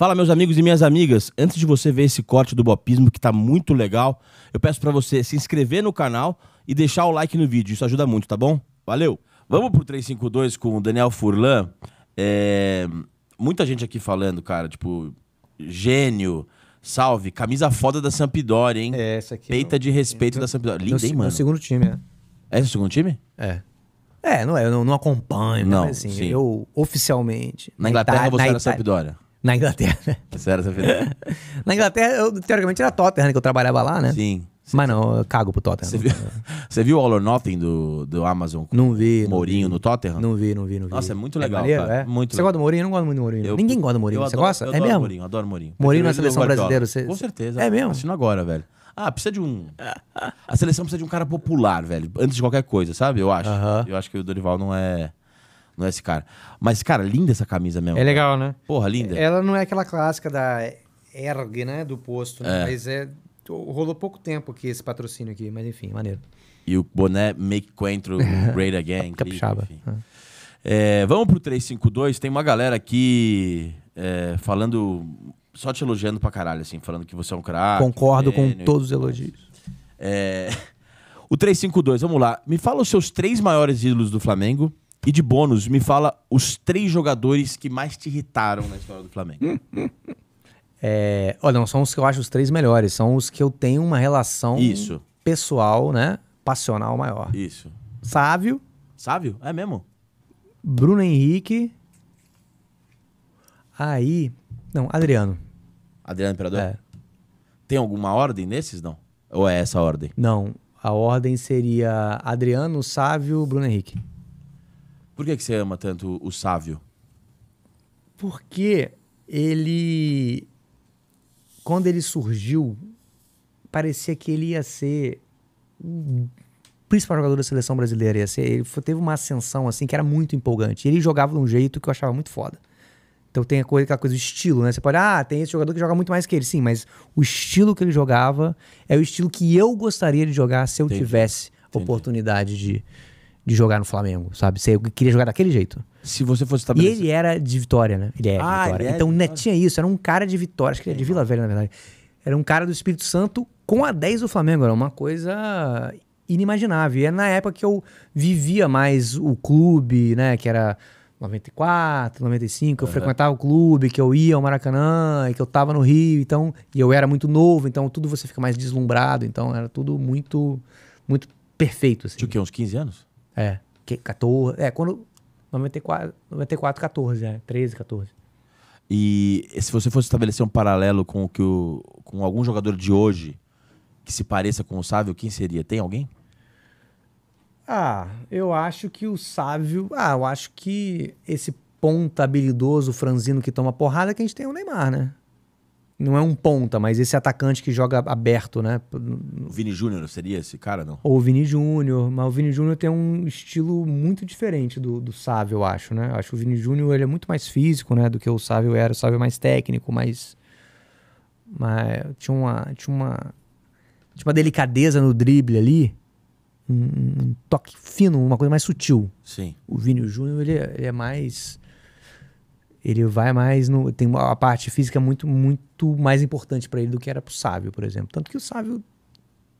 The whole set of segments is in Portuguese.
Fala, meus amigos e minhas amigas. Antes de você ver esse corte do Bopismo, que está muito legal, eu peço para você se inscrever no canal e deixar o like no vídeo. Isso ajuda muito, tá bom? Valeu! Vamos pro 352 com o Daniel Furlan. É... Muita gente aqui falando, cara, tipo, gênio. Salve, camisa foda da Sampdoria, hein? É, essa aqui. Peita é de respeito eu... da Sampdoria. Linda, hein, mano? o segundo time, né? É o é segundo time? É. É, não é, eu não, não acompanho, né, não, assim, sim. eu oficialmente... Na, na Inglaterra Itália, você na era Itália. Sampdoria? Na Inglaterra. Isso né? era essa Na Inglaterra, eu, teoricamente era Tottenham né, que eu trabalhava lá, né? Sim. Mas não, eu cago pro Tottenham. Você viu, você viu All or Nothing do, do Amazon? Não vi. Mourinho não vi. no Tottenham? Não vi, não vi, não vi. Nossa, é muito é legal, é maneiro, cara. É? Muito você legal. gosta do Mourinho? Eu não gosto muito do Mourinho. Eu, Ninguém gosta do Mourinho. Você gosta? Eu é mesmo? Mourinho, adoro Mourinho. Mourinho na seleção brasileira. Você... Com certeza. É mesmo? Assino agora, velho. Ah, precisa de um. A seleção precisa de um cara popular, velho. Antes de qualquer coisa, sabe? Eu acho. Uh -huh. Eu acho que o Dorival não é. Não é esse cara. Mas, cara, linda essa camisa mesmo. É legal, né? Porra, linda. Ela não é aquela clássica da erg, né? Do posto, né? É. Mas é. Rolou pouco tempo aqui esse patrocínio aqui, mas enfim, maneiro. E o boné Make Coentro Great Again. Capixaba. Ah. É, vamos pro 352. Tem uma galera aqui é, falando. Só te elogiando pra caralho, assim, falando que você é um craque. Concordo com todos os elogios. É. O 352, vamos lá. Me fala os seus três maiores ídolos do Flamengo e de bônus, me fala os três jogadores que mais te irritaram na história do Flamengo. É, olha, não são os que eu acho os três melhores, são os que eu tenho uma relação Isso. pessoal, né? Passional maior. Isso. Sávio. Sávio? É mesmo? Bruno Henrique. Aí. Não, Adriano. Adriano Imperador? É. Tem alguma ordem nesses, não? Ou é essa a ordem? Não. A ordem seria Adriano, Sávio, Bruno Henrique. Por que, que você ama tanto o Sávio? Porque ele. Quando ele surgiu, parecia que ele ia ser o principal jogador da seleção brasileira. Ia ser, ele foi, teve uma ascensão assim que era muito empolgante. Ele jogava de um jeito que eu achava muito foda. Então tem a coisa, aquela coisa do estilo, né? Você pode, ah, tem esse jogador que joga muito mais que ele. Sim, mas o estilo que ele jogava é o estilo que eu gostaria de jogar se eu Entendi. tivesse Entendi. oportunidade de, de jogar no Flamengo, sabe? Você queria jogar daquele jeito. Se você fosse E ele era de Vitória, né? Ele é ah, de Vitória. Ele é então, não né, tinha isso. Era um cara de Vitória. Acho que ele é de Vila Velha, na verdade. Era um cara do Espírito Santo com a 10 do Flamengo. Era uma coisa inimaginável. E é na época que eu vivia mais o clube, né? Que era 94, 95. Eu frequentava o clube, que eu ia ao Maracanã, e que eu tava no Rio. Então, e eu era muito novo. Então, tudo você fica mais deslumbrado. Então, era tudo muito, muito perfeito. Assim. Tinha o quê? Uns 15 anos? É. Que, 14. É, quando. 94, 94 14, é. 13, 14. E se você fosse estabelecer um paralelo com o que o, com algum jogador de hoje que se pareça com o Sávio, quem seria? Tem alguém? Ah, eu acho que o Sávio. Ah, eu acho que esse ponta habilidoso franzino que toma porrada é que a gente tem é o Neymar, né? não é um ponta, mas esse atacante que joga aberto, né? O Vini Júnior seria esse cara, não? Ou o Vini Júnior, mas o Vini Júnior tem um estilo muito diferente do, do Sávio, eu acho, né? Eu acho que o Vini Júnior ele é muito mais físico, né, do que o Sávio era. O Sávio é mais técnico, mais mas tinha uma tinha uma tinha uma delicadeza no drible ali, um, um toque fino, uma coisa mais sutil. Sim. O Vini Júnior ele, é, ele é mais ele vai mais no. Tem uma, a parte física muito, muito mais importante para ele do que era pro Sávio, por exemplo. Tanto que o Sávio,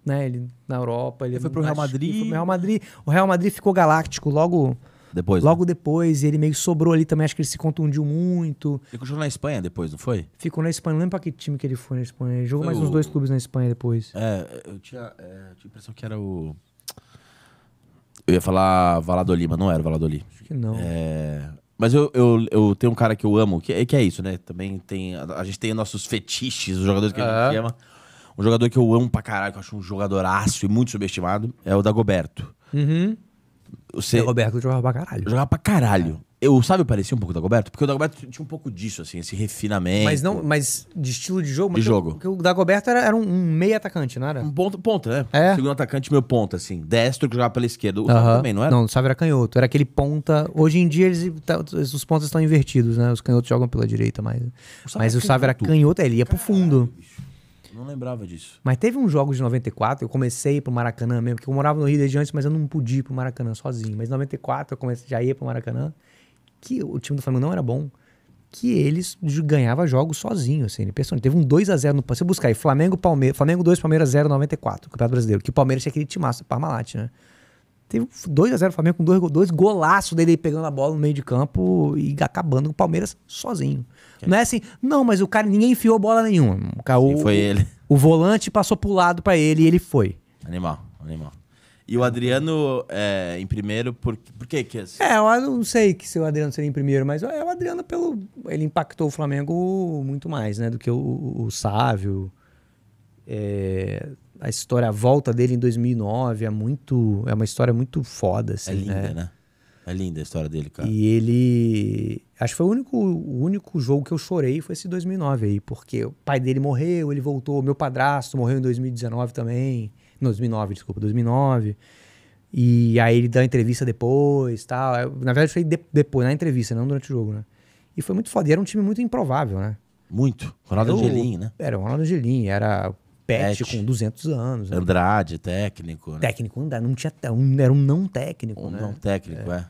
né, ele na Europa. Ele, ele foi pro Real Madrid. Foi pro Real Madrid. O Real Madrid ficou galáctico logo. Depois, né? Logo né? depois, ele meio sobrou ali também, acho que ele se contundiu muito. Ele jogou na Espanha depois, não foi? Ficou na Espanha, não lembro pra que time que ele foi na Espanha. Ele jogou foi mais o... uns dois clubes na Espanha depois. É, eu tinha, é, eu tinha a impressão que era o. Eu ia falar Valladolid, mas não era o Valladolid. Acho que não. É, mas eu, eu, eu tenho um cara que eu amo, que, é, que é isso, né? Também tem. A, gente tem nossos fetiches, os jogadores que a gente ama Um jogador que eu amo pra caralho, que eu acho um jogadoraço e muito subestimado, é o Dagoberto. Uhum. Você... O Dagoberto jogava pra caralho. Jogava pra caralho. Eu, sabe, parecia um pouco da Dagoberto? Porque o Dagoberto tinha um pouco disso, assim, esse refinamento. Mas não, mas de estilo de jogo? De jogo. Porque o Dagoberto era, era um, um meio atacante, não era? Um ponto, ponta, né? É. Segundo atacante, meu ponta, assim. Destro que jogava pela esquerda. O uh -huh. também, não era? Não, o Sávio era canhoto. Era aquele ponta. Hoje em dia, eles, tá, os pontas estão invertidos, né? Os canhotos jogam pela direita, mas mas é o Sávio era canhoto, é, ele ia pro fundo. Não lembrava disso. Mas teve um jogo de 94, eu comecei pro Maracanã mesmo, porque eu morava no Rio desde antes, mas eu não podia ir pro Maracanã sozinho. Mas em 94 eu comecei, já ia pro Maracanã que o time do Flamengo não era bom, que eles ganhava jogos sozinho, assim, impressionante. Teve um 2 a 0 no você buscar aí Flamengo Palmeiras, Flamengo 2 Palmeiras 0 94, Campeonato Brasileiro, que o Palmeiras tinha aquele timaço, Parmalat, né? Teve 2 a 0 Flamengo com dois, dois golaços dele pegando a bola no meio de campo e acabando com o Palmeiras sozinho. É. Não é assim, não, mas o cara ninguém enfiou bola nenhuma. O, cara, Sim, o, foi ele. O volante passou pro lado para ele e ele foi. Animal, animal. E o Adriano é, em primeiro, por, por que que é assim? É, eu não sei que se o Adriano seria em primeiro, mas é o Adriano pelo... Ele impactou o Flamengo muito mais, né? Do que o, o, Sávio. É, a história, a volta dele em 2009 é muito... É uma história muito foda, assim, É linda, né? né? É linda a história dele, cara. E ele... Acho que foi o único, o único jogo que eu chorei foi esse 2009 aí, porque o pai dele morreu, ele voltou, meu padrasto morreu em 2019 também... 2009, desculpa, 2009. E aí ele dá entrevista depois, tal. É, na verdade foi de, depois, na entrevista, não durante o jogo, né? E foi muito foda. E era um time muito improvável, né? Muito. Ronaldo Angelim, né? Era o Ronaldo Angelim, era Pet, com 200 anos. Né? Andrade, técnico. Né? Técnico, não tinha, era um não técnico, um né? não técnico, é. é.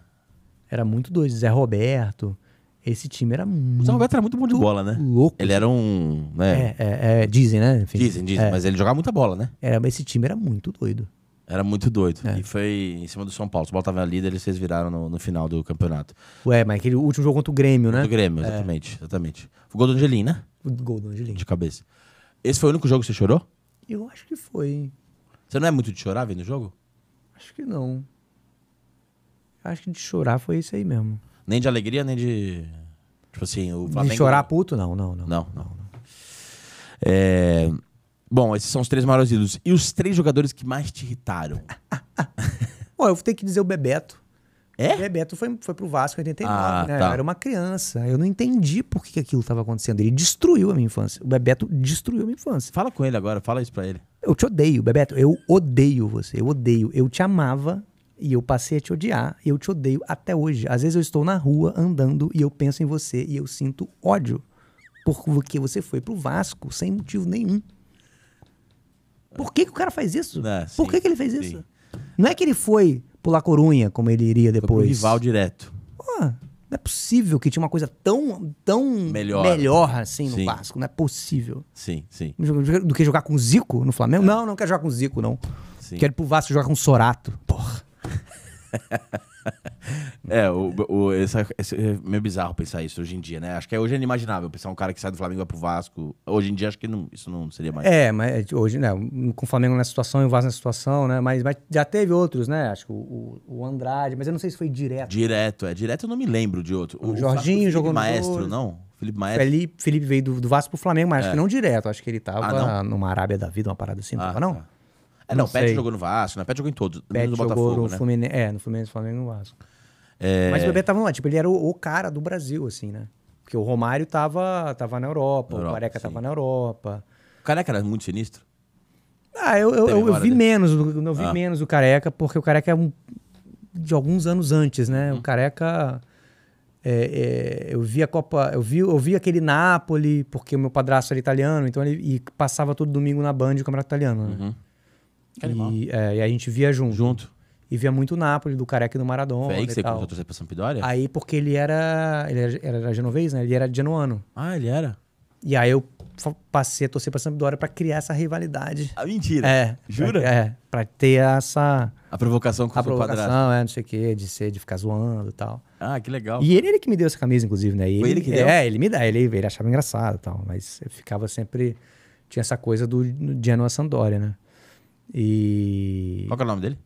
Era muito doido. Zé Roberto. Esse time era muito. O Zé era muito bom de bola, né? Louco. Ele assim. era um. Né? É, é, é, dizem, né? Enfim, dizem, dizem. É. Mas ele jogava muita bola, né? Era, esse time era muito doido. Era muito doido. É. E foi em cima do São Paulo. O São Paulo tava líder, eles viraram no, no, final do campeonato. Ué, mas aquele último jogo contra o Grêmio, né? Contra o Grêmio, é. exatamente. É. exatamente. O gol do Angelim, né? O gol do Angelim. De cabeça. Esse foi o único jogo que você chorou? Eu acho que foi. Você não é muito de chorar vendo o jogo? Acho que não. Acho que de chorar foi isso aí mesmo. Nem de alegria, nem de. Tipo assim, o Flamengo. De chorar puto, não, não, não. Não, não. não. É... Bom, esses são os três maiores ídolos. E os três jogadores que mais te irritaram? Bom, eu vou ter que dizer o Bebeto. É? O Bebeto foi, foi pro Vasco em 89, ah, né? Tá. Eu era uma criança. Eu não entendi por que aquilo estava acontecendo. Ele destruiu a minha infância. O Bebeto destruiu a minha infância. Fala com ele agora, fala isso pra ele. Eu te odeio, Bebeto. Eu odeio você. Eu odeio. Eu te amava e eu passei a te odiar, eu te odeio até hoje. Às vezes eu estou na rua andando e eu penso em você e eu sinto ódio porque você foi pro Vasco sem motivo nenhum. Por que, que o cara faz isso? sim, ah, Por que, que ele fez sim. isso? Não é que ele foi pular Corunha, como ele iria depois. Foi rival direto. não é possível que tinha uma coisa tão, tão melhor, melhor assim no sim. Vasco. Não é possível. Sim, sim. Do que jogar com o Zico no Flamengo? É. Não, não quero jogar com o Zico, não. Quero ir pro Vasco jogar com o Sorato. Porra. é, o, o, esse é meio bizarro pensar isso hoje em dia, né? Acho que é, hoje é inimaginável pensar um cara que sai do Flamengo vai pro Vasco. Hoje em dia, acho que não, isso não seria mais. É, mas é, hoje, né? Com o Flamengo nessa situação e o Vasco nessa situação, né? Mas, mas já teve outros, né? Acho que o, o, Andrade, mas eu não sei se foi direto. Direto, é. Direto eu não me lembro de outro. O, o Jorginho jogou no Maestro, não? Felipe Maestro. Felipe, Felipe veio do, do Vasco pro Flamengo, mas é. acho que é. não direto. Acho que ele tava ah, numa Arábia da Vida, uma parada assim. Ah, não? Tá. É, não, não o Pet jogou no Vasco, né? O Pet jogou em todos. Pet no jogou no né? Fluminense, é, no Fluminense, Flamengo e no Vasco. É... Mas o Bebeto tava, tipo, ele era o, o, cara do Brasil, assim, né? Porque o Romário tava, tava na Europa, Europa o Careca sim. tava na Europa. O Careca era muito sinistro? Ah, eu, eu, eu, eu vi menos, eu vi ah. menos o Careca, porque o Careca é um, de alguns anos antes, né? Hum. O uhum. Careca... É, é, eu vi a Copa, eu vi, eu vi aquele Napoli, porque o meu padrasto era italiano, então ele passava todo domingo na Band o Campeonato Italiano, né? Uhum. E, é, e a gente via junto. Junto. E via muito o Napoli, do Careca e do Maradona. Foi aí que você começou a torcer pra Sampdoria? Aí, porque ele era. Ele era, era genovês, né? Ele era genuano. Ah, ele era? E aí eu passei a torcer pra Sampdoria pra criar essa rivalidade. Ah, mentira. É. Jura? Pra, é. Pra ter essa. A provocação com a o provocação, quadrado. é, não sei o quê, de ser, de ficar zoando e tal. Ah, que legal. E ele, ele que me deu essa camisa, inclusive, né? Foi ele que deu? É, ele me dá, ele, ele achava engraçado e tal, mas eu ficava sempre. Tinha essa coisa do Genoa Sampdoria, né? E. Qual que é o nome dele?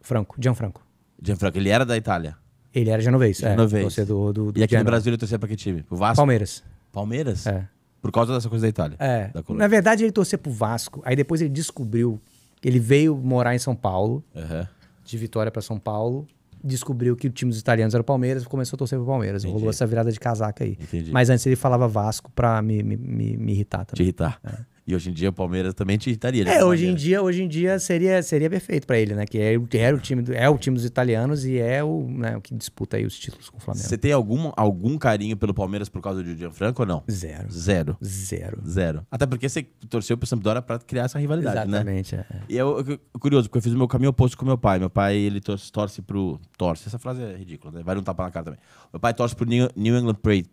Franco, Gianfranco. Gianfranco, ele era da Itália. Ele era genovês. É. Genovês. É, torcedor do, do e aqui Genova. no Brasil ele torcia pra que time? Pro Vasco? Palmeiras. Palmeiras? É. Por causa dessa coisa da Itália. É. Da Na verdade, ele torcia pro Vasco. Aí depois ele descobriu. Ele veio morar em São Paulo. Uhum. De Vitória para São Paulo. Descobriu que o time dos italianos era o Palmeiras começou a torcer pro Palmeiras. Entendi. Rolou essa virada de casaca aí. Entendi. Mas antes ele falava Vasco pra me, me, me, me irritar também. Te irritar. É. E hoje em dia o Palmeiras também te irritaria. É, hoje em dia, hoje em dia seria, seria perfeito para ele, né? Que é, é, o time do, é o time dos italianos e é o, né, o que disputa aí os títulos com o Flamengo. Você tem algum, algum carinho pelo Palmeiras por causa de Gianfranco ou não? Zero. Zero. Zero. Zero. Até porque você torceu pro Sampdoria para criar essa rivalidade, Exatamente, né? Exatamente. É. E é eu, eu, curioso, porque eu fiz o meu caminho oposto com meu pai. Meu pai, ele torce, torce pro. Torce. Essa frase é ridícula, né? Vai um tapa na cara também. Meu pai torce pro New, New England Prey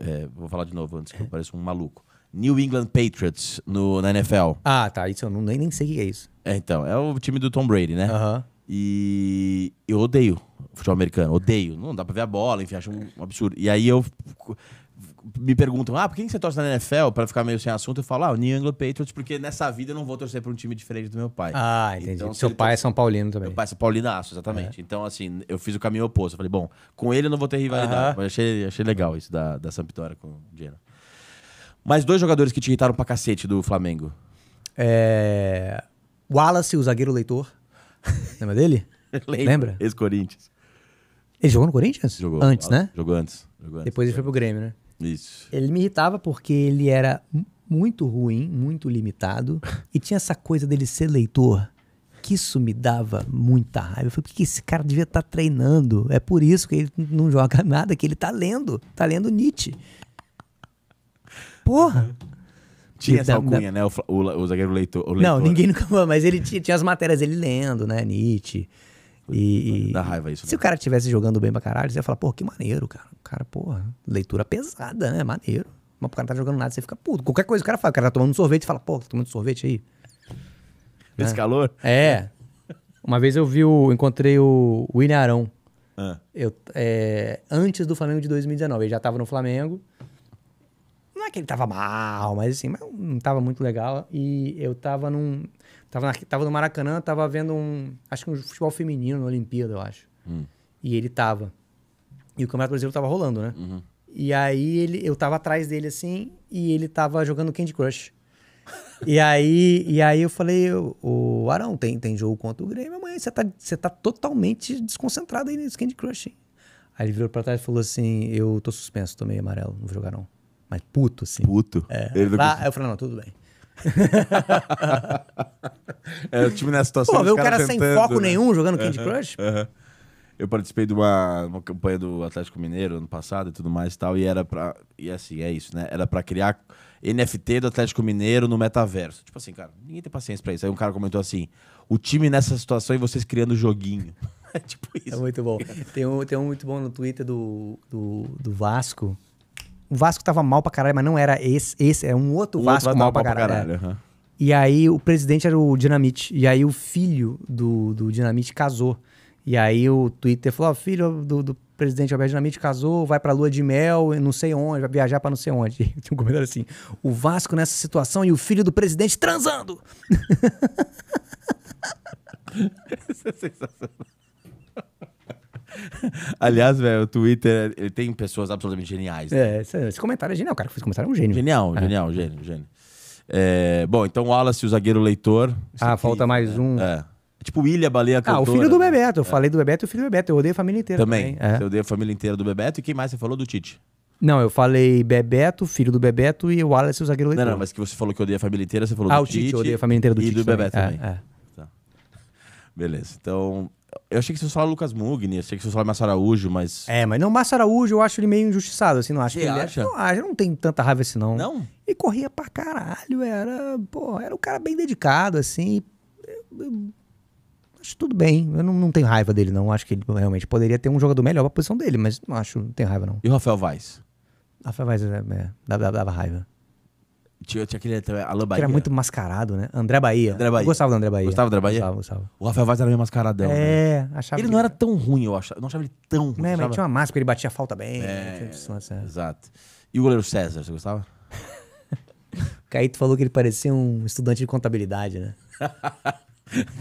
É, vou falar de novo antes que eu é. pareça um maluco. New England Patriots no, na NFL. Ah, tá. Isso eu não, nem, nem sei o que é isso. É, então, é o time do Tom Brady, né? Aham. E eu odeio futebol americano, odeio. Não dá pra ver a bola, enfim, acho um absurdo. E aí eu me perguntam, ah, por que você torce na NFL? Pra ficar meio sem assunto, eu falo, ah, o New England Patriots, porque nessa vida eu não vou torcer pra um time diferente do meu pai. Ah, então, entendi. Então, Seu pai é São Paulino também. Meu pai é São Paulinaço, exatamente. É. Então, assim, eu fiz o caminho oposto. Eu falei, bom, com ele eu não vou ter rivalidade. Mas achei, achei legal isso da, da Sampdoria com o Genoa. Mas dois jogadores que te irritaram pra cacete do Flamengo. É... Wallace, o zagueiro leitor. Lembra dele? Lembra? Ex-Corinthians. Ele jogou no Corinthians? Jogou. Antes, né? Jogou antes. Jogou antes Depois ele foi pro Grêmio, né? Isso. Ele me irritava porque ele era muito ruim, muito limitado. e tinha essa coisa dele ser leitor. Que isso me dava muita raiva. Eu falei, por que esse cara devia estar tá treinando? É por isso que ele não joga nada, que ele tá lendo. Tá lendo Nietzsche. Porra! Uhum. Tinha essa alcunha, né? O, o, o zagueiro leitor, o leitor. Não, ninguém nunca mas ele tinha, tinha, as matérias ele lendo, né? Nietzsche. E, Dá raiva isso. Se né? o cara estivesse jogando bem pra caralho, você ia falar, pô, que maneiro, cara. O cara, porra, leitura pesada, né? Maneiro. Mas o cara tá jogando nada, você fica puto. Qualquer coisa o cara fala, o cara tá tomando sorvete, fala, pô, tá tomando sorvete aí. Nesse né? calor? É. Uma vez eu vi o. Encontrei o William Arão. Ah. Eu, é, antes do Flamengo de 2019. Ele já tava no Flamengo. Não é que ele tava mal, mas assim, mas não tava muito legal. E eu tava num. Tava, na, tava no Maracanã, tava vendo um. Acho que um futebol feminino na Olimpíada, eu acho. Hum. E ele tava. E o Campeonato Brasileiro tava rolando, né? Uhum. E aí ele, eu tava atrás dele assim, e ele tava jogando Candy Crush. e, aí, e aí eu falei, o Arão, tem, tem jogo contra o Grêmio amanhã, você tá, você tá totalmente desconcentrado aí nesse Candy Crush. Hein? Aí ele virou pra trás e falou assim: Eu tô suspenso, tomei amarelo, não vou jogar não. Mas puto, assim. Puto? É. Ele tá lá, eu falei, não, tudo bem. é, o time nessa situação. Pô, ver o cara, tentando, sem foco né? nenhum jogando Candy uhum, Crush? Uhum. Eu participei de uma, uma campanha do Atlético Mineiro ano passado e tudo mais e tal, e era pra. E assim, é isso, né? Era pra criar NFT do Atlético Mineiro no metaverso. Tipo assim, cara, ninguém tem paciência pra isso. Aí um cara comentou assim: o time nessa situação e vocês criando joguinho. é tipo é isso. É muito bom. Tem um, tem um muito bom no Twitter do, do, do Vasco o Vasco tava mal pra caralho, mas não era esse, esse era é um outro o Vasco outro mal, mal pra caralho. Pra caralho. Uhum. E aí o presidente era o Dinamite, e aí o filho do, do Dinamite casou. E aí o Twitter falou: oh, filho do, do presidente Alberto Dinamite casou, vai pra lua de mel, não sei onde, vai viajar pra não sei onde. E tinha um comentário assim: o Vasco nessa situação e o filho do presidente transando. Isso é sensacional. Aliás, velho, o Twitter ele tem pessoas absolutamente geniais. Né? É, esse, esse, comentário é genial, cara. que Esse comentário é um gênio. Genial, é. genial, gênio, gênio. É, bom, então Wallace, o zagueiro leitor. Ah, aqui, falta mais um. É. é tipo Ilha Baleia Ah, o filho do né? Bebeto. Eu é. falei do Bebeto e o filho do Bebeto. Eu odeio a família inteira. Também. também. odeio a família inteira do Bebeto. E quem mais você falou do Tite? Não, eu falei Bebeto, filho do Bebeto e o Wallace, o zagueiro leitor. Não, não, mas que você falou que odeia a família inteira, você falou ah, do Tite. Ah, o Tite, eu odeio a família inteira do e Tite. E do também. Bebeto também. Tá. Beleza. Então, eu achei que você falava Lucas Mugni, achei que você falava Massa Araújo, mas. É, mas não, Massa Araújo eu acho ele meio injustiçado, assim, não acho. Você ele é. acha? Não acho, não tem tanta raiva assim, não. Não? Ele corria pra caralho, era. Pô, era um cara bem dedicado, assim. Eu, eu, acho tudo bem. Eu não, não tenho raiva dele, não. Acho que ele realmente poderia ter um jogador melhor pra posição dele, mas não acho, não tenho raiva, não. E o Rafael Vaz? Rafael Vaz é, é, dava, dava raiva. Tinha, tinha aquele Alain Bahia. Que era muito mascarado, né? André Bahia. André Bahia. Eu gostava do André Bahia. Gostava do André Bahia? Gostava, gostava. O Rafael Vaz era meio mascaradão. É, né? achava. Ele que... não era tão ruim, eu achava. Eu não achava ele tão ruim. Não, né, achava... mas tinha uma máscara, ele batia falta bem. É, né? Exato. E o goleiro César, você gostava? o Caíto falou que ele parecia um estudante de contabilidade, né?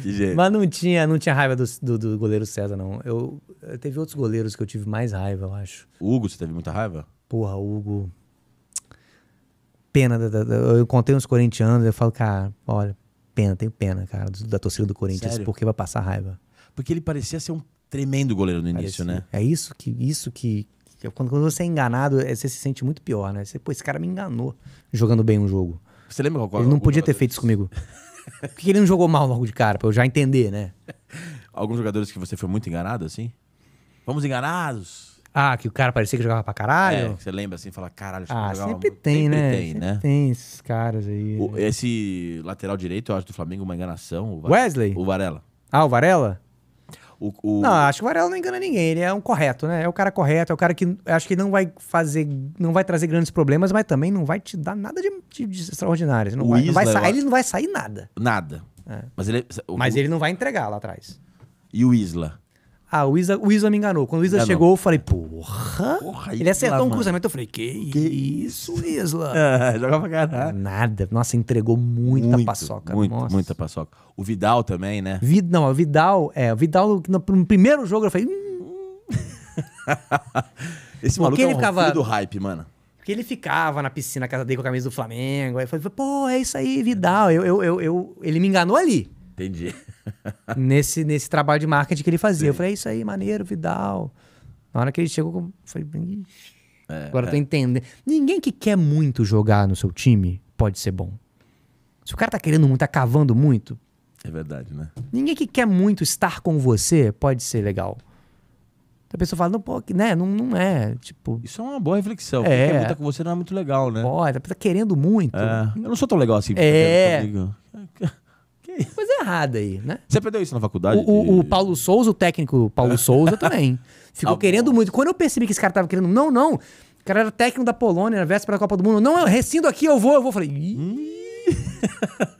que jeito. Mas não tinha, não tinha raiva do, do, do goleiro César, não. Eu, eu, teve outros goleiros que eu tive mais raiva, eu acho. O Hugo, você teve muita raiva? Porra, Hugo pena. Da, da, eu contei uns corintianos, eu falo, cara, olha, pena, tenho pena, cara, da torcida do Corinthians, Sério? porque vai passar raiva. Porque ele parecia ser um tremendo goleiro no início, Parecia. né? É isso que isso que, que quando, quando, você é enganado, é, você se sente muito pior, né? Você, pô, esse cara me enganou jogando bem um jogo. Você lembra qual? Ele não podia ter feito isso comigo. porque que ele não jogou mal logo de cara, pra eu já entender, né? Alguns jogadores que você foi muito enganado, assim? Vamos enganados! Ah, que o cara parecia que jogava pra caralho? É, você lembra assim, fala, caralho, ah, jogava... sempre tem, sempre né? Tem, né? tem esses caras aí. O, né? esse lateral direito, eu acho, do Flamengo, uma enganação. O Wesley? O Varela. Ah, o Varela? O, o... Não, acho que o Varela não engana ninguém. Ele é um correto, né? É o cara correto, é o cara que acho que não vai fazer, não vai trazer grandes problemas, mas também não vai te dar nada de, de, de extraordinário. Não vai, Isla, não vai sair, ele não vai sair nada. Nada. É. Mas, ele, é, mas ele não vai entregar lá atrás. E o Isla? Ah, o Isa, o Isa me enganou. Quando o Isa enganou. chegou, eu falei, porra. porra ele acertou um cruzamento. Eu falei, que, que isso, Isla? É, jogava pra caralho. Nada. Nossa, entregou muita muito, paçoca. Muito, Nossa. muita paçoca. O Vidal também, né? Vid, não, o Vidal, é, o Vidal, no, no primeiro jogo, eu falei. Hum. Esse maluco Porque é um ele ficava... do hype, mano. Porque ele ficava na piscina na casa dele com a camisa do Flamengo. Aí eu falei, pô, é isso aí, Vidal. Eu, eu, eu, eu... Ele me enganou ali. Entendi. nesse, nesse trabalho de marketing que ele fazia. Sim. Eu falei, é isso aí, maneiro, Vidal. Na hora que ele chegou, eu falei, é, agora é. eu tô é. entendendo. Ninguém que quer muito jogar no seu time pode ser bom. Se o cara tá querendo muito, tá cavando muito. É verdade, né? Ninguém que quer muito estar com você pode ser legal. A pessoa fala, não, pô, né? Não, não é. Tipo. Isso é uma boa reflexão. É. Quem quer muito com você não é muito legal, né? Pode, tá querendo muito. É. Eu não sou tão legal assim. É. Coisa errada aí, né? Você aprendeu isso na faculdade? O, o Paulo Souza, o técnico Paulo Souza também. Ficou ah, querendo muito. Quando eu percebi que esse cara tava querendo, não, não. O cara era técnico da Polônia na véspera da Copa do Mundo. Não, eu rescindo aqui, eu vou, eu vou. Eu falei, Ih.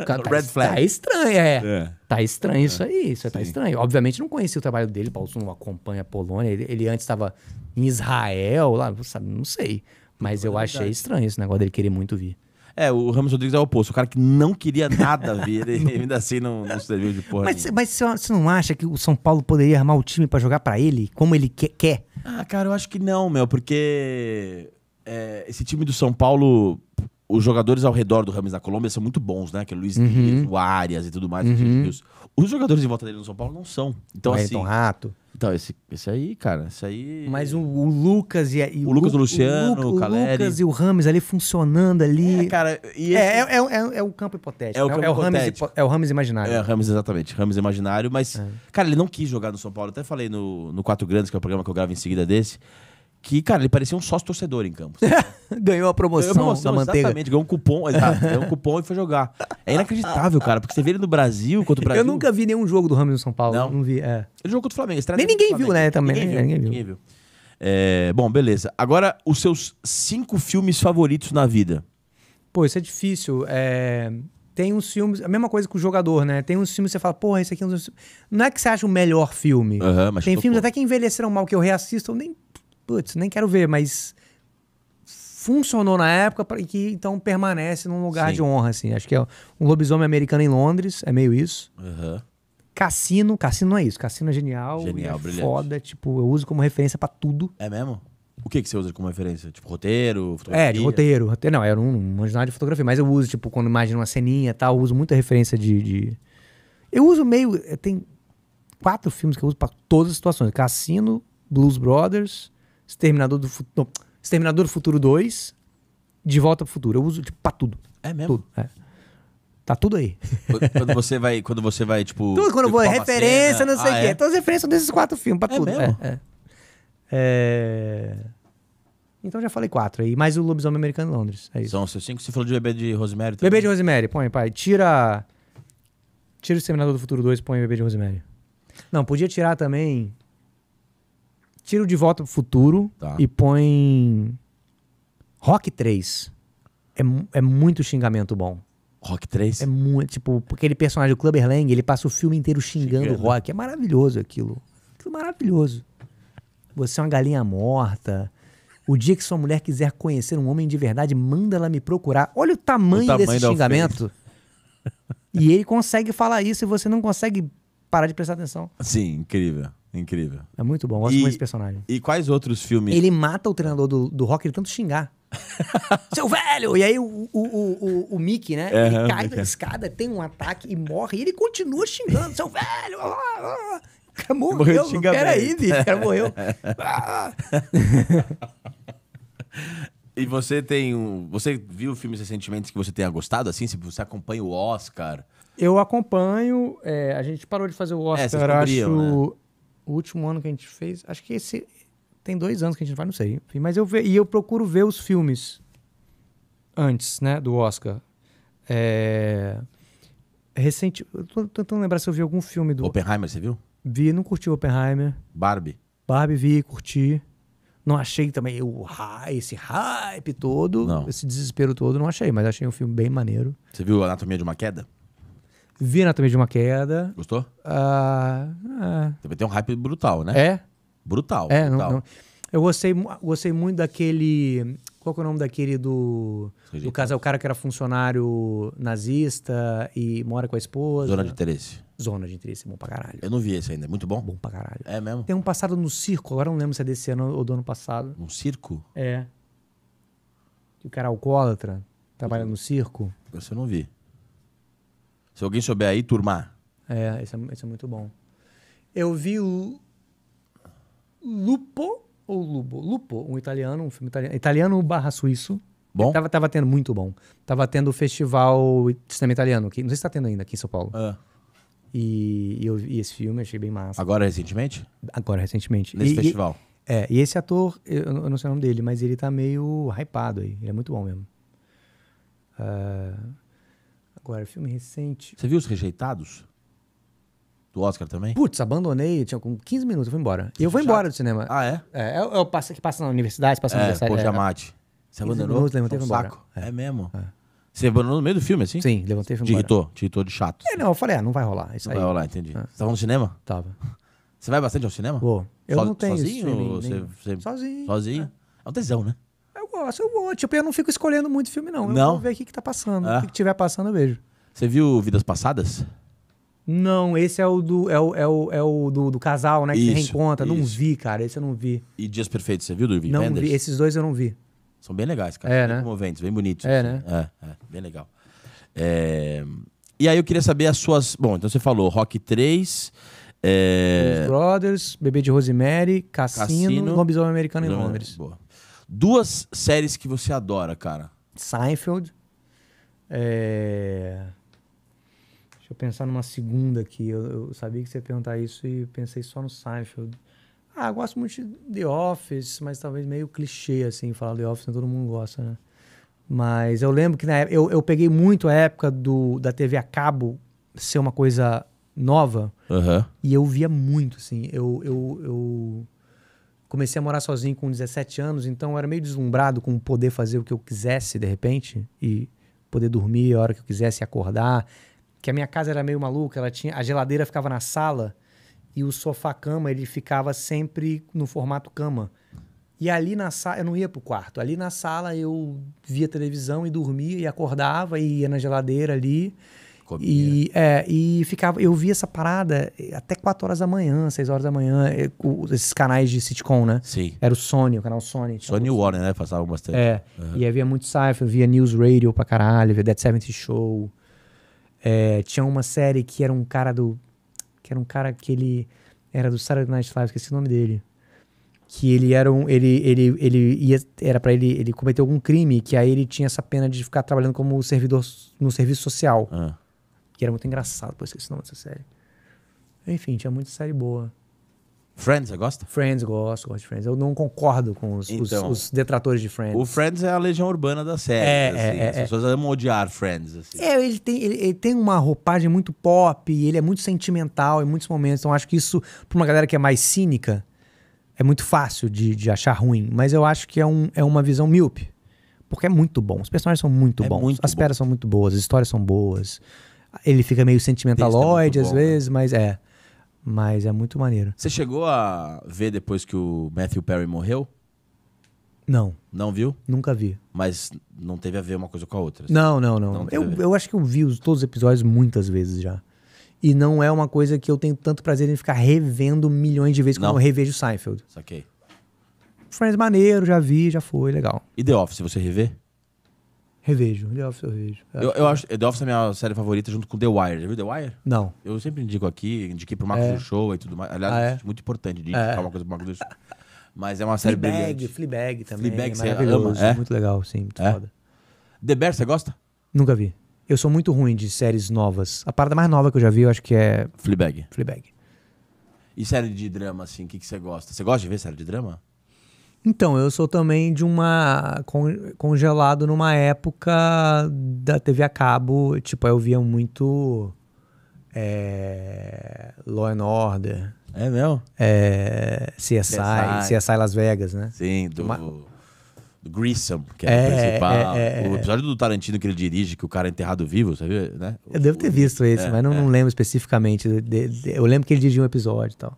Tá, Red flag. Tá estranho, é. é. Tá estranho é. isso aí, isso tá Sim. tá estranho. Obviamente não conhecia o trabalho dele, Paulo não acompanha a Polônia, ele, ele antes estava em Israel, lá, sabe, não sei. Mas é eu achei estranho esse negócio dele querer muito vir. É, o Ramos Rodrigues é o oposto, o cara que não queria nada ver, ele ainda assim não, não serviu de porra. Mas, você não acha que o São Paulo poderia armar o time para jogar para ele, como ele que, quer? Ah, cara, eu acho que não, meu, porque é, esse time do São Paulo os jogadores ao redor do Rames na Colômbia são muito bons, né? Que é Luiz uhum. Dias, o Arias e tudo mais. Uhum. Os jogadores em volta dele no São Paulo não são. Então, Ayrton assim. Rato. Então, esse, esse aí, cara, esse aí. Mas o, o Lucas e, e, o Lucas o Luciano, o, Lu, o Caleri. Lucas e o Rames ali funcionando ali. É, cara, é, esse... é, é, é, é, campo hipotético. É o, campo é, Rames, é o Rames imaginário. É o Rames, exatamente. Rames imaginário, mas, é. cara, ele não quis jogar no São Paulo. Eu até falei no, no Quatro Grandes, que é o programa que eu gravo em seguida desse, que, cara, ele parecia um sócio torcedor em campo. ganhou a promoção, ganhou a promoção da manteiga. Exatamente, ganhou um cupom, exato, ganhou um cupom e foi jogar. É inacreditável, cara, porque você vê ele no Brasil contra o Brasil. Eu nunca vi nenhum jogo do Ramos no São Paulo. Não, não vi. É. Ele jogou contra o Flamengo. Nem ninguém Flamengo. viu, né? Também. Né? Ninguém viu. Ninguém viu. Ninguém viu. É, bom, beleza. Agora, os seus cinco filmes favoritos na vida. Pô, isso é difícil. É... Tem uns filmes. A mesma coisa com o jogador, né? Tem uns filmes que você fala, porra, esse aqui é um... Não é que você acha o melhor filme. Uhum, Tem filmes até que envelheceram mal, que eu reassisto, eu nem. Putz, nem quero ver, mas funcionou na época e que então permanece num lugar Sim. de honra, assim. Acho que é um lobisomem americano em Londres, é meio isso. Uhum. Cassino, cassino não é isso. Cassino é genial. Genial, é brilhante. Foda, tipo, eu uso como referência para tudo. É mesmo? O que, que você usa como referência? Tipo, roteiro, fotografia? É, de roteiro. roteiro não, era um imaginário de fotografia. Mas eu uso, tipo, quando imagino uma ceninha e tal, eu uso muita referência de, de... Eu uso meio... Eh, tem quatro filmes que eu uso para todas as situações. Cassino, Blues Brothers, Exterminador do Futuro... Exterminador do Futuro 2, De Volta pro Futuro. Eu uso tipo, pra tudo. É mesmo? Tudo, é. Tá tudo aí. Quando você vai, quando você vai tipo... Tudo, quando eu tipo, vou, é referência, cena. não sei ah, o ah, quê. É? Todas as referências desses quatro filmes, pra é tudo. Mesmo? É, é. é. Então já falei quatro aí, mais o Lobisomem Americano em Londres. É isso. São seus cinco. Você falou de Bebê de Rosemary também. Bebê de Rosemary, põe, pai. Tira... Tira o Seminador do Futuro 2 e põe Bebê de Rosemary. Não, podia tirar também Tira o De Volta pro Futuro tá. e põe Rock 3. É, é muito xingamento bom. Rock 3? É muito, tipo, aquele personagem, o Clubber Lang, ele passa o filme inteiro xingando, o Rock. É maravilhoso aquilo. Aquilo é maravilhoso. Você é uma galinha morta. O dia que sua mulher quiser conhecer um homem de verdade, manda ela me procurar. Olha o tamanho, o tamanho desse xingamento. E ele consegue falar isso e você não consegue parar de prestar atenção. Sim, incrível. Incrível. É muito bom, gosto e, muito desse personagem. E quais outros filmes? Ele mata o treinador do, do rock, ele tanto xingar. Seu velho! E aí o, o, o, o Mickey, né? É, ele cai da escada, tem um ataque e morre. E ele continua xingando. Seu velho! Ah, ah. ah. morreu, morreu de peraí, cara morreu. Ah. e você tem um... Você viu filmes recentemente que você tenha gostado, assim? Se você acompanha o Oscar... Eu acompanho... É, a gente parou de fazer o é, Oscar, é, acho... Né? O último ano que a gente fez, acho que esse tem dois anos que a gente vai, não sei. Enfim, mas eu ve, e eu procuro ver os filmes antes, né, do Oscar. É... Recente, eu tô tentando lembrar se eu vi algum filme do Oppenheimer, você viu? Vi, não curti o Oppenheimer. Barbie. Barbie vi, curti. Não achei também o hype, esse hype todo, não. esse desespero todo, não achei, mas achei um filme bem maneiro. Você viu Anatomia de uma Queda? Vi Anatomia de uma Queda. Gostou? Ah, ah. Também tem um hype brutal, né? É? Brutal. É, brutal. Não, não. Eu gostei, gostei muito daquele. Qual é o nome daquele do. Do casal, o cara que era funcionário nazista e mora com a esposa. Zona de interesse. Zona de interesse, bom pra caralho. Eu não vi esse ainda, é muito bom? Bom pra caralho. É mesmo? Tem um passado no circo, agora não lembro se é desse ano ou do ano passado. Um circo? É. Que o cara é alcoólatra, trabalha no circo. Esse eu não vi. Se alguém souber aí, turmar. É, esse é, esse é muito bom. Eu vi o Lupo ou Lubo? Lupo, um italiano, um filme italiano, italiano barra suíço. Bom. Tava, tava tendo muito bom. Tava tendo o festival de cinema italiano, que não sei se tá tendo ainda aqui em São Paulo. Ah. E, e eu vi esse filme, achei bem massa. Agora recentemente? Agora recentemente. Nesse E- e- festival. é, e esse ator, eu, eu não sei o nome dele, mas ele tá meio hypado aí. Ele é muito bom mesmo. Ah, Agora, é filme recente. Você viu Os Rejeitados? Do Oscar também? Putz, abandonei, tinha com 15 minutos, eu fui embora. E eu vou embora do cinema. Ah, é? É, eu, é, eu é passo, que passa na universidade, passa na é, universidade. Poxa, é, mate. Você abandonou? Minutos, levantei um Saco. É, é mesmo? É. Você abandonou no meio do filme, assim? Sim, levantei e fui embora. Te irritou, te irritou de chato. É, não, eu falei, ah, não vai rolar. Isso não aí. vai rolar, entendi. Ah, você tava tá no cinema? Tava. Você vai bastante ao cinema? Vou. Eu so, não tenho sozinho, você, você, Sozinho. Sozinho. É um tesão, né? eu vou. Tipo, eu não fico escolhendo muito filme, não. Eu não? vou ver o que, que tá passando. É. O que, que tiver passando, eu vejo. Você viu Vidas Passadas? Não, esse é o do, é o, é o, é o do, do casal, né? Que isso, se reencontra. Isso. Não vi, cara. Esse eu não vi. E Dias Perfeitos, você viu do Irving Não vi. Esses dois eu não vi. São bem legais, cara. É, bem né? comoventes, bem bonitos. É, assim. né? É, é, bem legal. É... E aí eu queria saber as suas... Bom, então você falou Rock 3... É... Brothers, Bebê de Rosemary, Cassino, Cassino Lobisomem Americano em Londres. Boa. Duas séries que você adora, cara. Seinfeld. É... Deixa eu pensar numa segunda aqui. Eu, eu, sabia que você ia perguntar isso e pensei só no Seinfeld. Ah, eu gosto muito de The Office, mas talvez meio clichê, assim, falar The Office, né? todo mundo gosta, né? Mas eu lembro que na época, eu, eu peguei muito a época do, da TV a cabo ser uma coisa nova. Uhum. E eu via muito, assim. Eu, eu, eu Comecei a morar sozinho com 17 anos, então eu era meio deslumbrado com poder fazer o que eu quisesse de repente e poder dormir a hora que eu quisesse acordar. Que a minha casa era meio maluca, ela tinha a geladeira ficava na sala e o sofá cama ele ficava sempre no formato cama. E ali na sala, eu não ia pro quarto. Ali na sala eu via televisão e dormia e acordava e ia na geladeira ali. Comia. E, é, e ficava, eu via essa parada eh, até 4 horas da manhã, 6 horas da manhã, eh, esses canais de sitcom, né? Sim. Era o Sony, o canal Sony. Então. Sony e Warner, né? passava bastante. É. Uhum. E havia muito Cypher, via News Radio pra caralho, via Dead Seventh Show. É, tinha uma série que era um cara do. Que era um cara que ele. Era do Saturday Night Live, esqueci o nome dele que ele era um, ele, ele, ele ia, era para ele, ele cometeu algum crime, que aí ele tinha essa pena de ficar trabalhando como servidor no serviço social. Ah que era muito engraçado, pô, esqueci o nome dessa série. Enfim, tinha muita série boa. Friends, você gosta? Friends, gosto, gosto de Friends. Eu não concordo com os, então, os, os detratores de Friends. O Friends é a legião urbana da série. É, assim, é, é, As é. pessoas amam odiar Friends. Assim. É, ele tem, ele, ele, tem uma roupagem muito pop, ele é muito sentimental em muitos momentos. Então acho que isso, pra uma galera que é mais cínica, é muito fácil de, de achar ruim. Mas eu acho que é, um, é uma visão míope. Porque é muito bom. Os personagens são muito é bons. Muito As bom. peras são muito boas, as histórias são boas. Ele fica meio sentimentalóide é às bom, né? vezes, né? mas é. Mas é muito maneiro. Você chegou a ver depois que o Matthew Perry morreu? Não. Não viu? Nunca vi. Mas não teve a ver uma coisa com a outra? Assim. Não, não, não. não eu, eu acho que eu vi os, todos os episódios muitas vezes já. E não é uma coisa que eu tenho tanto prazer em ficar revendo milhões de vezes não. como eu revejo Seinfeld. Saquei. Friends maneiro, já vi, já foi, legal. E The Office, você rever? Revejo. The Office eu revejo. Eu, eu, eu acho The Office é a minha série favorita junto com The Wire. Já viu The Wire? Não. Eu sempre indico aqui, indiquei pro Marcos é. do Show e tudo mais. Aliás, ah, é? muito importante de é. indicar é. uma coisa pro Marcos do Show. Mas é uma série Fleabag, brilhante. Fleabag também. Fleabag, você ama, é? Muito legal, sim. Muito é? foda. The Bear, você gosta? Nunca vi. Eu sou muito ruim de séries novas. A parada mais nova que eu já vi, eu acho que é... Fleabag. Fleabag. E série de drama, assim, o que, que você gosta? Você gosta de ver série de drama? Então, eu sou também de uma. congelado numa época da TV a cabo. Tipo, eu via muito. É, Law and Order. É mesmo? É, eh, CSI, CSI, CSI Las Vegas, né? Sim, do, uma... do Grissom, que é, é o principal. É, é, é, o episódio do Tarantino que ele dirige, que o cara é enterrado vivo, você viu Né? eu devo ter visto esse, é, mas não, não lembro especificamente. De, de, eu lembro que ele dirigiu um episódio e tal.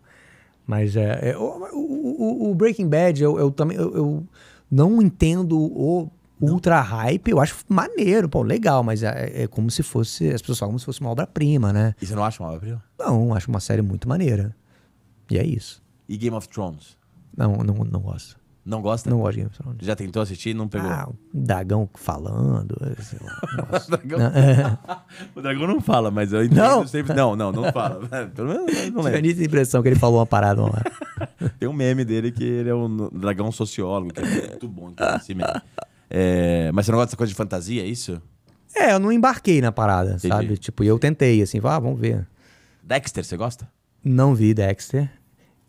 Mas é, o, o, o Breaking Bad, eu, eu também eu, eu, não entendo o ultra hype, eu acho maneiro, pô, legal, mas é, é, é como se fosse, as pessoas falam como se fosse uma obra-prima, né? E você não acha uma obra-prima? Não, acho uma série muito maneira. E é isso. E Game of Thrones? Não, não, não gosto. Não gosta? Não gosto de Game of Thrones. Já tentou assistir e não pegou? Ah, o dragão falando. Sei lá, dragão... o dragão não fala, mas eu entendo não. sempre. Não, não, não fala. Pelo menos não lembro. Eu tive a impressão que ele falou uma parada lá. Tem um meme dele que ele é um dragão sociólogo, que é muito bom, inclusive. É, mas você não gosta dessa coisa de fantasia, é isso? É, eu não embarquei na parada, Entendi. sabe? Tipo, eu tentei, assim, ah, vamos ver. Dexter, você gosta? Não vi Dexter.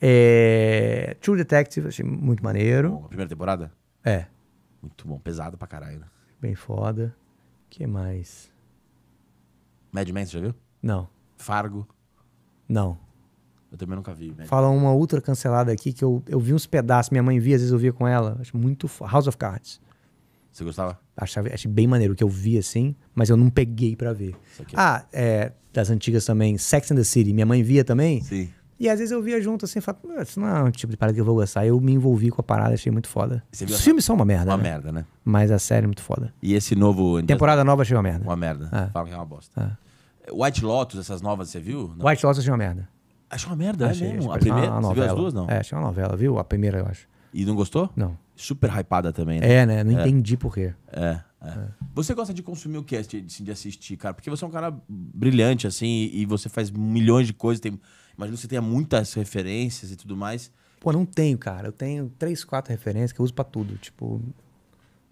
É... True Detective, achei muito maneiro. Bom, a primeira temporada? É. Muito bom, pesado pra caralho. Né? Bem foda. que mais? Mad Men, você já viu? Não. Fargo? Não. Eu também nunca vi. Velho. Fala uma outra cancelada aqui que eu, eu vi uns pedaços, minha mãe via, às vezes eu via com ela. Acho muito. House of Cards. Você gostava? Achava, achei bem maneiro o que eu vi assim, mas eu não peguei para ver. É ah, é, das antigas também, Sex and the City. Minha mãe via também. Sim. E às vezes eu via junto assim, falava, isso não é um tipo de parada que eu vou gostar. Eu me envolvi com a parada, achei muito foda. Os filmes são uma merda. Uma né? merda, né? Mas a série é muito foda. E esse novo. Temporada nova achei uma merda. Uma merda. Ah. Fala que é uma bosta. Ah. White Lotus, essas novas, você viu? Não. White Lotus achei uma merda. Achou uma merda, achei, mesmo? Achei, a primeira? Uma, uma você viu as duas, não? É, achei uma novela, viu? A primeira, eu acho. E não gostou? Não. Super hypada também, né? É, né? Não é. entendi por quê. É, é. é, Você gosta de consumir o que assim, de, de assistir, cara? Porque você é um cara brilhante, assim, e você faz milhões de coisas. Tem... Imagino que você tenha muitas referências e tudo mais. Pô, não tenho, cara. Eu tenho três, quatro referências que eu uso para tudo. Tipo,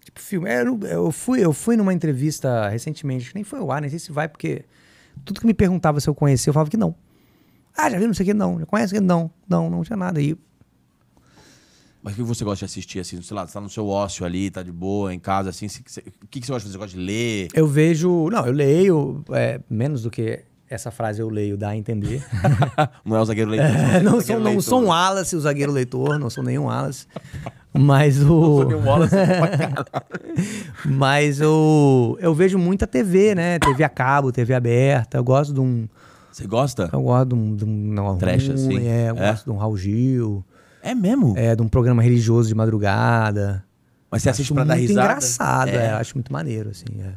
tipo filme. É, eu, fui, eu fui numa entrevista recentemente, nem foi o ar, nem sei se vai, porque tudo que me perguntava se eu conhecia, eu falava que não. Ah, já viu não sei o que? Não. Já conhece? Não, não, não tinha nada. aí. Mas o que você gosta de assistir, assim, sei lá, você tá no seu ócio ali, tá de boa, em casa, assim, o que, que você gosta de fazer? Você gosta de ler? Eu vejo, não, eu leio, é, menos do que essa frase eu leio, dá a entender. não é o zagueiro leitor. É, não, é sou, não leitor. sou um Wallace, o zagueiro leitor, não sou nenhum Wallace. Mas o. sou nenhum Mas o. Eu vejo muita TV, né? TV a cabo, TV aberta. Eu gosto de um você gosta? Eu gosto de um, de um não, Trash, um, assim? É, eu é? gosto de um Raul Gil. É mesmo? É, de um programa religioso de madrugada. Mas você assiste acho pra dar risada? engraçado, é. é. Acho muito maneiro, assim, é.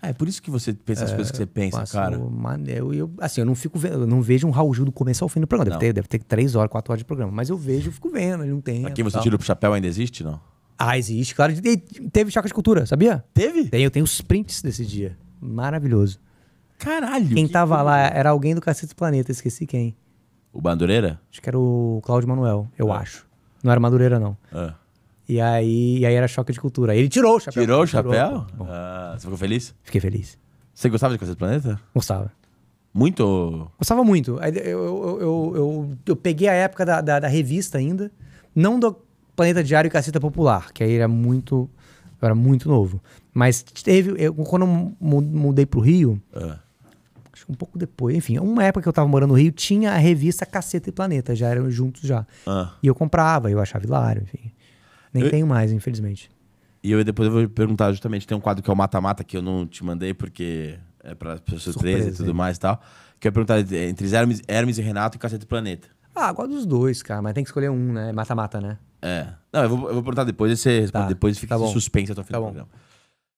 Ah, é por isso que você pensa as é, coisas que você pensa, cara. Maneiro. Eu, assim, eu não fico vendo, eu não vejo um Raul Gil do começo ao fim do programa. Deve ter, deve ter três horas, quatro horas de programa. Mas eu vejo, eu fico vendo, ele não tem. Aqui você tira o chapéu ainda existe, não? Ah, existe, claro. E teve choque de cultura, sabia? Teve? Tem, eu tenho os prints desse dia. Maravilhoso. Caralho. Quem que tava lá era alguém do Cacete Planeta, esqueci quem. O Madureira? Acho que era o Cláudio Manuel, eu é. acho. Não era Madureira, não. É. E aí, e aí era choque de cultura. Ele tirou o chapéu. Tirou o chapéu? Tirou. Ah, você ficou feliz? Fiquei feliz. Você gostava de Cacete Planeta? Gostava. Muito? Gostava muito. Eu, eu, eu, eu, eu peguei a época da, da, da, revista ainda, não do Planeta Diário e Caceta Popular, que aí era muito. Eu era muito novo. Mas teve. Eu, quando eu mudei pro Rio, é acho que um pouco depois, enfim, uma época que eu tava morando no Rio, tinha a revista Caceta e Planeta, já eram juntos já. Ah. E eu comprava, eu achava hilário, enfim. Nem eu... tenho mais, infelizmente. E eu depois eu vou perguntar justamente, tem um quadro que é o Mata-Mata, que eu não te mandei porque é pra pessoas 13 e tudo hein? mais e tal. Que eu ia perguntar é, entre Hermes, Hermes e Renato e Caceta e Planeta. Ah, gosto dos dois, cara, mas tem que escolher um, né? Mata-mata, né? É. Não, eu vou, eu vou perguntar depois e você responde. Tá. Depois fica tá suspense a tua final tá do programa.